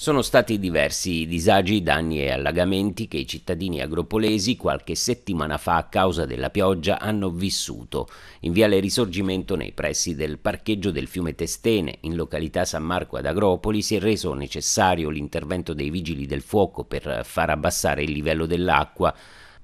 Sono stati diversi i disagi, danni e allagamenti che i cittadini agropolesi qualche settimana fa a causa della pioggia hanno vissuto in Viale Risorgimento nei pressi del parcheggio del fiume Testene, in località San Marco ad Agropoli, si è reso necessario l'intervento dei vigili del fuoco per far abbassare il livello dell'acqua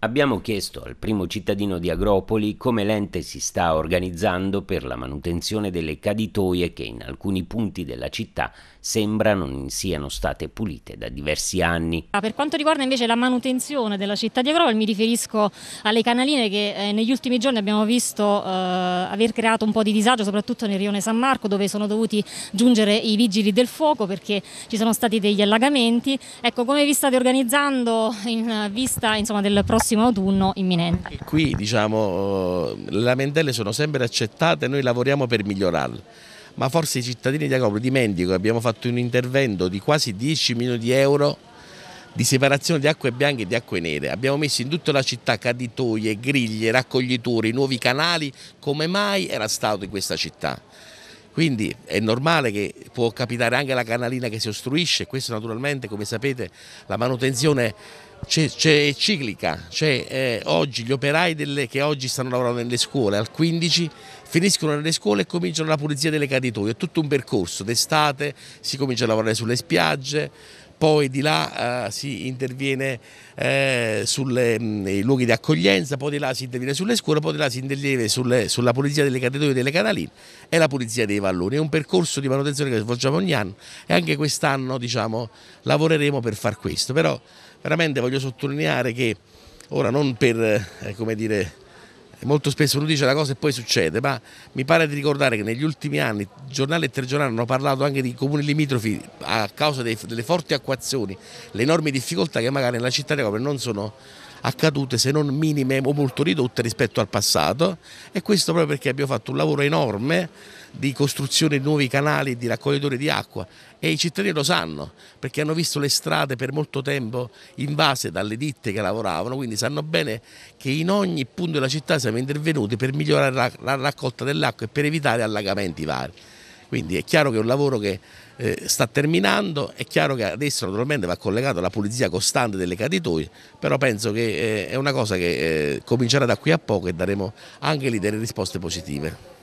Abbiamo chiesto al primo cittadino di Agropoli come l'ente si sta organizzando per la manutenzione delle caditoie che in alcuni punti della città sembrano non siano state pulite da diversi anni. Ah, per quanto riguarda invece la manutenzione della città di Agropoli mi riferisco alle canaline che eh, negli ultimi giorni abbiamo visto eh, aver creato un po' di disagio soprattutto nel rione San Marco dove sono dovuti giungere i vigili del fuoco perché ci sono stati degli allagamenti. Ecco come vi state organizzando in vista insomma, del prossimo prossimo autunno imminente. qui diciamo, eh, le lamentele sono sempre accettate, e noi lavoriamo per migliorarle ma forse i cittadini di Acopri dimenticano che abbiamo fatto un intervento di quasi 10 milioni di euro di separazione di acque bianche e di acque nere. Abbiamo messo in tutta la città caditoie, griglie, raccoglitori, nuovi canali, come mai era stato in questa città. Quindi è normale che può capitare anche la canalina che si ostruisce, questo naturalmente come sapete la manutenzione c'è, ciclica, cioè, eh, oggi gli operai delle, che oggi stanno lavorando nelle scuole al 15 finiscono nelle scuole e cominciano la pulizia delle caditoie, è tutto un percorso, d'estate si comincia a lavorare sulle spiagge, poi di là eh, si interviene eh, sui luoghi di accoglienza, poi di là si interviene sulle scuole, poi di là si interviene sulle, sulla pulizia delle cadetoie delle canaline e la pulizia dei valloni. È un percorso di manutenzione che svolgiamo ogni anno e anche quest'anno diciamo, lavoreremo per far questo, però veramente voglio sottolineare che ora non per eh, come dire, molto spesso uno dice la cosa e poi succede, ma mi pare di ricordare che negli ultimi anni giornali e telegiornali hanno parlato anche di comuni limitrofi a causa dei, delle forti acquazioni, le enormi difficoltà che magari nella città di Roma non sono accadute se non minime o molto ridotte rispetto al passato e questo proprio perché abbiamo fatto un lavoro enorme di costruzione di nuovi canali di raccoglitori di acqua e i cittadini lo sanno perché hanno visto le strade per molto tempo invase dalle ditte che lavoravano quindi sanno bene che in ogni punto della città siamo intervenuti per migliorare la, la raccolta dell'acqua e per evitare allagamenti vari quindi è chiaro che è un lavoro che eh, sta terminando, è chiaro che adesso naturalmente va collegato alla pulizia costante delle caditoie, però penso che eh, è una cosa che eh, comincerà da qui a poco e daremo anche lì delle risposte positive.